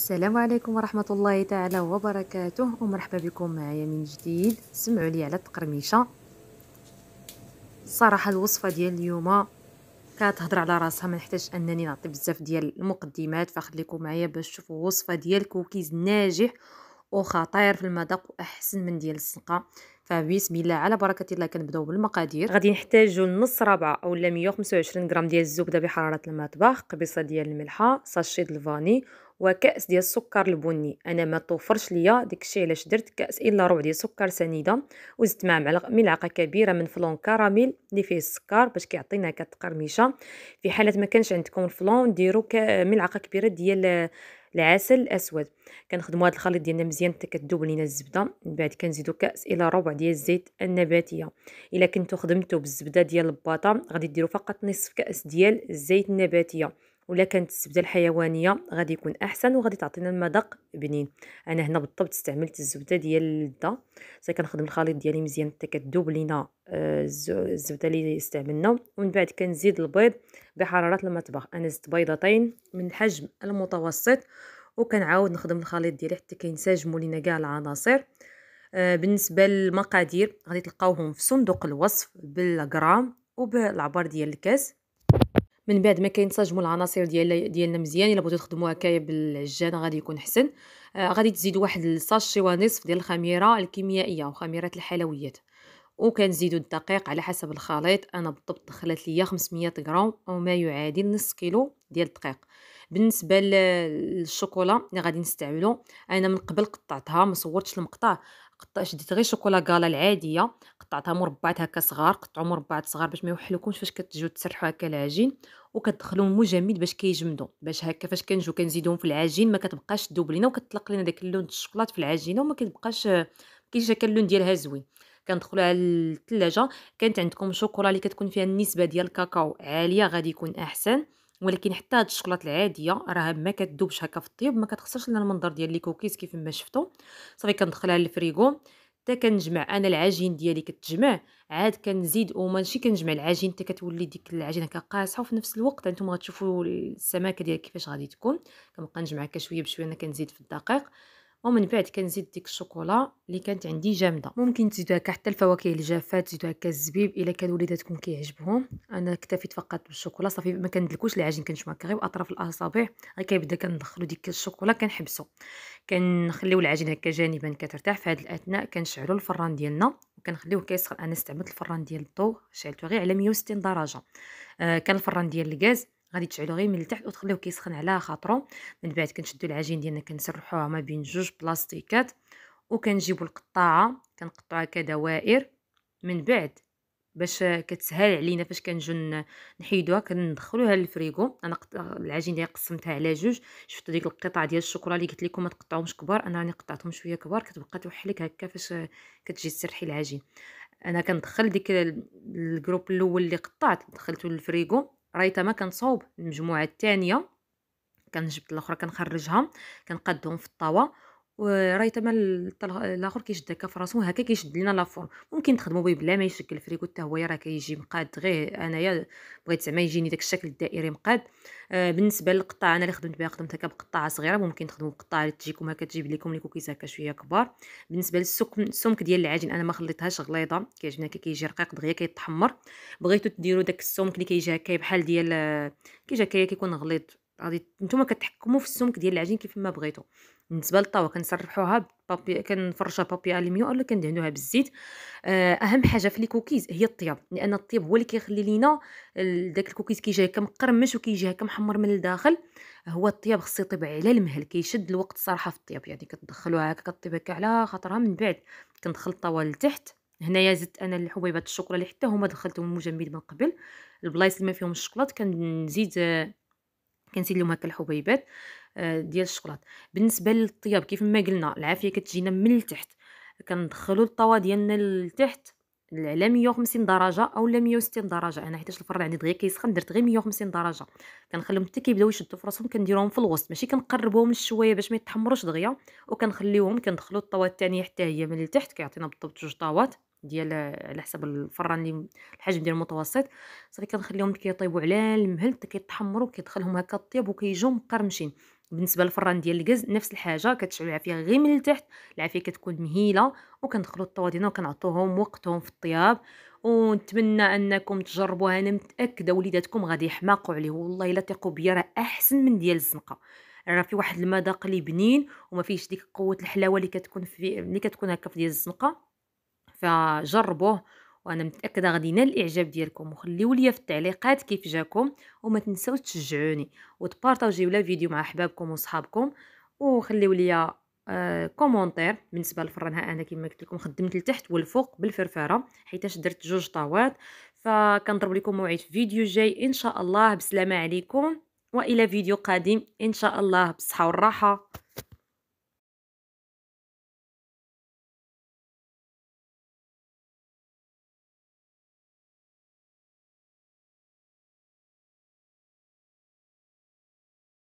السلام عليكم ورحمة الله تعالى وبركاته ومرحبا بكم معايا من جديد سمعوا لي على التقرميشة صراحة الوصفة ديال اليوم كتهضر على راسها ما نحتاج انني نعطي بزاف ديال المقدمات فخليكم معايا باش تشوفوا وصفة ديال كوكيز ناجح وخطير في المذاق واحسن من ديال السنقه فبسم الله على بركه الله كنبداو بالمقادير غادي نحتاجو نص ربعه اولا 125 غرام ديال الزبده بحراره المطبخ قبيصه ديال الملحه ساشي د الفاني وكاس ديال السكر البني انا ما توفرش ليا داكشي علاش درت كاس الا ربع ديال السكر سنيده وزدت معاه ملعقه كبيره من فلون كراميل اللي فيه السكر باش كيعطينا كتقرمشة في حاله ما كانش عندكم الفلون ديروا ملعقه كبيره ديال العسل الاسود كنخدموا هذا الخليط ديالنا مزيان حتى كتذوب لينا الزبده من بعد كنزيدو كاس الى ربع ديال الزيت النباتيه الا كنتو خدمتو بالزبده ديال الباطا غادي ديروا فقط نصف كاس ديال الزيت النباتيه ولا كانت الزبده الحيوانيه غادي يكون احسن وغادي تعطينا المذاق بنين انا هنا بالضبط استعملت الزبده ديال اللده صافي كنخدم الخليط ديالي مزيان حتى كتذوب لينا آه، الزبده اللي استعملنا ومن بعد كنزيد البيض بحراره المطبخ انا زدت بيضتين من الحجم المتوسط وكنعاود نخدم الخليط ديالي حتى كينسجموا لينا كاع العناصر آه، بالنسبه للمقادير غادي تلقاوهم في صندوق الوصف بالغرام وبالعبار ديال الكاس من بعد ما كينسجموا العناصر ديال ديالنا مزيان الا بغيتو تخدموا هكايا بالعجانه غادي يكون حسن آه غادي تزيد واحد الساشي ونصف ديال الخميره الكيميائيه وخميره الحلويات وكنزيدوا الدقيق على حسب الخليط انا بالضبط دخلت ليا 500 غرام او ما يعادل نص كيلو ديال الدقيق بالنسبه للشوكولا اللي غادي نستعملو انا من قبل قطعتها ما صورتش المقطع قطعت شديت غير شوكولا غالا العاديه قطعتها مربعات هكا صغار قطعوا مربعات صغار باش ما يوحلوكمش فاش كتجيو تسرحوا هكا العجين وكتدخلوهم المجمد باش كيجمدوا باش هكا فاش كنجيو كنزيدوهم في العجين ما كتبقاش تذوب لينا وكتطلق لينا داك اللون الشوكولات في العجينه وما كتبقاش كيجي هكا اللون ديالها زوين كندخلوها للثلاجه كانت عندكم شوكولا اللي كتكون فيها النسبه ديال الكاكاو عاليه غادي يكون احسن ولكن حتى هاد الشوكولاط العاديه راه ما كتذوبش هكا في الطيب ما كتخسرش لنا المنظر ديال لي كوكيز كيف ما شفتوا صافي كندخلها للفريغو كنجمع انا العجين ديالي كتجمع عاد كنزيد وماشي كنجمع العجين حتى كتولي ديك العجينه كقاصحه وفي نفس الوقت انتم غتشوفوا السماكه ديال كيفاش غادي تكون كنبقى نجمعها كشويه بشويه انا كنزيد في الدقيق ومن بعد كنزيد ديك الشوكولا اللي كانت عندي جامده ممكن تزيدوها هكا حتى الفواكه الجافات تزيدوها هكا الزبيب الا كان وليداتكم كيعجبهم انا اكتفيت فقط بالشوكولا صافي ما كندلكوش العجين كنشمعك غير اطراف الاصابع غير كيبدا كندخلوا ديك الشوكولا كنحبسو كنخليو العجين هكا جانبا كترتاح في هذا الاثناء كنشعلوا الفران ديالنا وكنخليوه كيسخن انا استعملت الفران ديال الضو شعلته غير على 160 درجه آه كان الفران ديال الغاز غادي تشعلو غير من التحت وتخليو كيسخن على خاطرو من بعد كنشدو العجين ديالنا كنسرحوها ما بين جوج بلاستيكات وكنجيبو القطاعه كنقطعوها كدوائر من بعد باش كتسهل علينا فاش كنجيو نحيدوها كندخلوها للفريغو انا العجين ديالي قسمتها على جوج شفتو ديك القطع ديال الشوكولا اللي قلت لكم ما تقطعوهمش كبار انا راني قطعتهم شويه كبار كتبقى توحلك هكا فاش كتجي تسرحي العجين انا كندخل ديك الجروب الاول اللي قطعت دخلته للفريغو ريتما كنصاوب المجموعه الثانيه كنجبد الاخرى كنخرجها كنقدهم في الطاوه وراي تما الاخر كيشد هكا في راسو هكا كيشد لينا لافور ممكن تخدموا به بلا ما يشكل فريكو حتى هو راه كيجي مقاد غير انايا بغيت زعما يجيني داك الشكل الدائري مقاد آه، بالنسبه للقطاعه انا اللي خدمت بها خدمت هكا بقطاعه صغيره ممكن تخدموا بقطاعه اللي تجيكم هكا تجيب لكم لي كوكيز هكا شويه كبار بالنسبه للسمك السمك ديال العجين انا ما خليتهاش غليظه كيعجبني هكا كيجي رقيق دغيا كيتحمر بغيتو ديروا داك السمك اللي كيجي هكا بحال ديال آه، كيجي هكا كيكون غليظ غادي نتوما كتحكموا في السمك ديال العجين كيف ما بغيتو بالنسبه للطاوه كنسرحوها بابي كنفرشها بابي اليميو ولا كندهنوها بالزيت آه، اهم حاجه في الكوكيز هي الطياب لان الطياب هو اللي كيخلي لينا داك الكوكيز كيجي هكا مقرمش وكيجي هكا محمر من الداخل هو الطياب خصو يطيب على المهل كيشد الوقت صراحه في الطياب يعني كتدخلوها هكا كطيب هكا على خاطرها من بعد كندخل الطاوه لتحت هنايا زدت انا الحبيبات الشوكولا اللي حتى هما دخلتهم مجمد من قبل البلايص اللي ما فيهم الشوكولات كنزيد آه، كنزيد لهم هكا الحبيبات آه، ديال الشكلاط بالنسبه للطياب كيف ما قلنا العافيه كتجينا من التحت كندخلوا الطوا ديالنا لتحت على 150 درجه اولا 160 درجه انا حيتاش الفرن عندي دغيا كيسخن درت غير 150 درجه كنخليهم حتى كيبداو يشدوا في راسهم كنديرهم في الوسط ماشي كنقربوهم شويه باش ما يتحمروش دغيا وكنخليهم كندخلوا الطوا الثانيه حتى هي من التحت كيعطينا بالضبط جوج طوات ديال على حسب الفران اللي الحجم ديال المتوسط صافي كنخليهم كيطيبوا على المهل حتى كيتحمروا كيدخلهم هكا طيب وكيجيو مقرمشين بالنسبه للفران ديال الغاز نفس الحاجه كتشعل العافيه غير من التحت العافيه كتكون مهيله وكندخلوا الطوا وكنعطوهم وقتهم في الطياب ونتمنى انكم تجربوها انا متاكده وليداتكم غادي يحماقوا عليه والله الا تيقوا بيا راه احسن من ديال الزنقه راه في واحد المذاق اللي بنين وما فيهش ديك قوه الحلاوه اللي كتكون في اللي كتكون هكا في ديال الزنقه فجربوه وانا متاكده غادي ينال الاعجاب ديالكم وخليو ليا في التعليقات كيف جاكم وما تنساوش تشجعوني وتبارطاجيو لا فيديو مع احبابكم وصحابكم وخليو ليا آه كومونتير بالنسبه للفرن ها انا كما قلت لكم خدمت لتحت والفوق بالفرفاره حيتاش درت جوج طاوات فكنضرب لكم موعد في فيديو جاي ان شاء الله بسلامه عليكم والى فيديو قادم ان شاء الله بالصحه والراحه